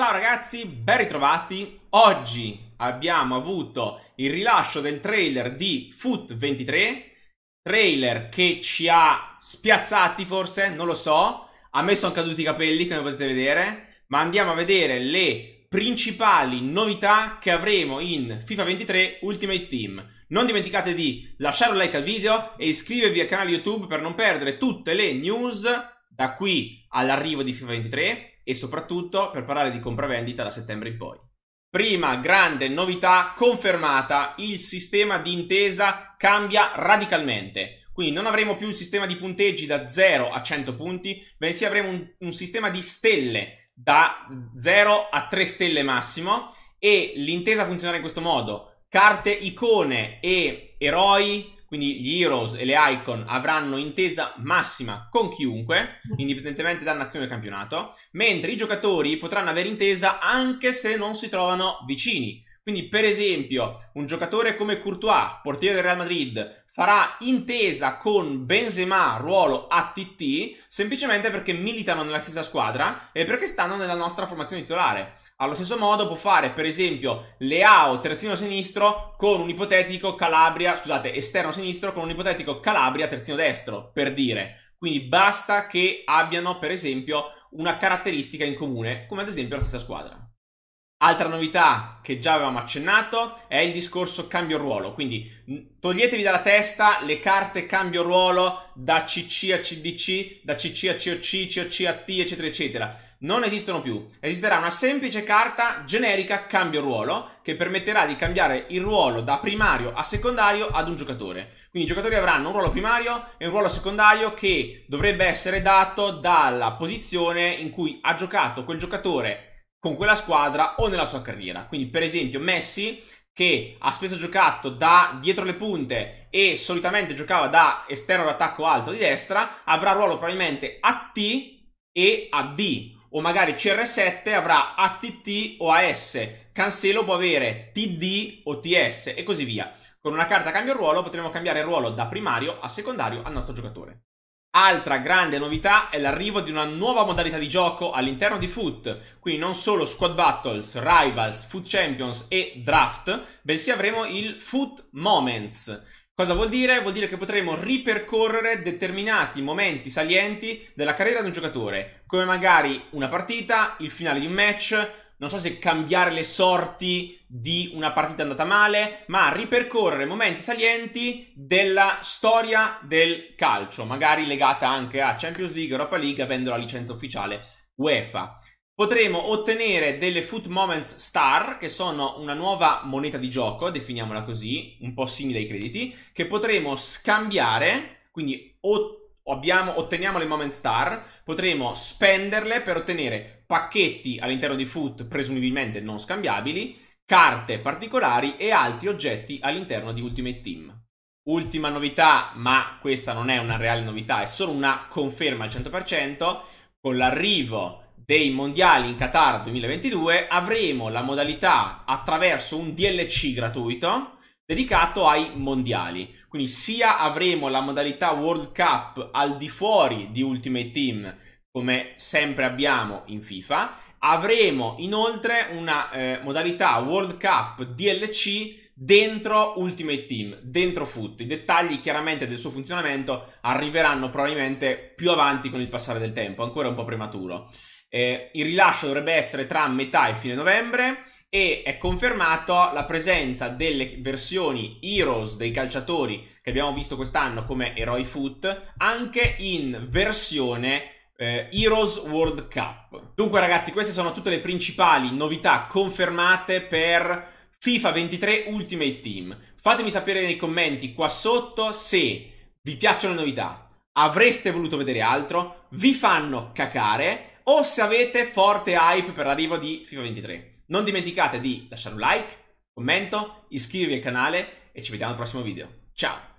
Ciao ragazzi, ben ritrovati. Oggi abbiamo avuto il rilascio del trailer di Foot 23, trailer che ci ha spiazzati forse, non lo so. A me sono caduti i capelli, come potete vedere, ma andiamo a vedere le principali novità che avremo in FIFA 23 Ultimate Team. Non dimenticate di lasciare un like al video e iscrivervi al canale YouTube per non perdere tutte le news da qui all'arrivo di FIFA 23 e soprattutto per parlare di compravendita da settembre in poi. Prima grande novità confermata, il sistema di intesa cambia radicalmente. Quindi non avremo più un sistema di punteggi da 0 a 100 punti, bensì avremo un, un sistema di stelle da 0 a 3 stelle massimo e l'intesa funzionerà in questo modo. Carte, icone e eroi quindi gli heroes e le icon avranno intesa massima con chiunque, mm-hmm. indipendentemente da nazione o campionato, mentre i giocatori potranno avere intesa anche se non si trovano vicini. Quindi, per esempio, un giocatore come Courtois, portiere del Real Madrid, farà intesa con Benzema ruolo ATT semplicemente perché militano nella stessa squadra e perché stanno nella nostra formazione titolare. Allo stesso modo può fare, per esempio, Leao terzino sinistro con un ipotetico Calabria, scusate, esterno sinistro con un ipotetico Calabria terzino destro, per dire. Quindi basta che abbiano, per esempio, una caratteristica in comune, come ad esempio la stessa squadra. Altra novità che già avevamo accennato è il discorso cambio ruolo, quindi toglietevi dalla testa le carte cambio ruolo da CC a CDC, da CC a COC, COC a T, eccetera, eccetera. Non esistono più. Esisterà una semplice carta generica cambio ruolo che permetterà di cambiare il ruolo da primario a secondario ad un giocatore. Quindi i giocatori avranno un ruolo primario e un ruolo secondario che dovrebbe essere dato dalla posizione in cui ha giocato quel giocatore con quella squadra o nella sua carriera. Quindi, per esempio, Messi che ha spesso giocato da dietro le punte e solitamente giocava da esterno d'attacco alto di destra, avrà ruolo probabilmente a T e a D, o magari CR7 avrà ATT o AS, Cancelo può avere TD o TS e così via. Con una carta cambio ruolo potremo cambiare ruolo da primario a secondario al nostro giocatore. Altra grande novità è l'arrivo di una nuova modalità di gioco all'interno di Foot, quindi non solo Squad Battles, Rivals, Foot Champions e Draft, bensì avremo il Foot Moments. Cosa vuol dire? Vuol dire che potremo ripercorrere determinati momenti salienti della carriera di un giocatore, come magari una partita, il finale di un match, non so se cambiare le sorti di una partita andata male, ma ripercorrere momenti salienti della storia del calcio, magari legata anche a Champions League, Europa League, avendo la licenza ufficiale UEFA. Potremo ottenere delle Foot Moments Star, che sono una nuova moneta di gioco, definiamola così, un po' simile ai crediti, che potremo scambiare, quindi ottenere abbiamo, otteniamo le Moment Star, potremo spenderle per ottenere pacchetti all'interno di Foot presumibilmente non scambiabili, carte particolari e altri oggetti all'interno di Ultimate Team. Ultima novità, ma questa non è una reale novità, è solo una conferma al 100%, con l'arrivo dei mondiali in Qatar 2022 avremo la modalità attraverso un DLC gratuito dedicato ai mondiali. Quindi sia avremo la modalità World Cup al di fuori di Ultimate Team, come sempre abbiamo in FIFA, avremo inoltre una eh, modalità World Cup DLC dentro Ultimate Team, dentro Foot. I dettagli chiaramente del suo funzionamento arriveranno probabilmente più avanti con il passare del tempo, ancora un po' prematuro. Eh, il rilascio dovrebbe essere tra metà e fine novembre e è confermata la presenza delle versioni Heroes dei calciatori che abbiamo visto quest'anno come Eroi Foot anche in versione eh, Heroes World Cup. Dunque ragazzi, queste sono tutte le principali novità confermate per FIFA 23 Ultimate Team. Fatemi sapere nei commenti qua sotto se vi piacciono le novità, avreste voluto vedere altro, vi fanno cacare o se avete forte hype per l'arrivo di FIFA 23. Non dimenticate di lasciare un like, commento, iscrivervi al canale e ci vediamo al prossimo video. Ciao!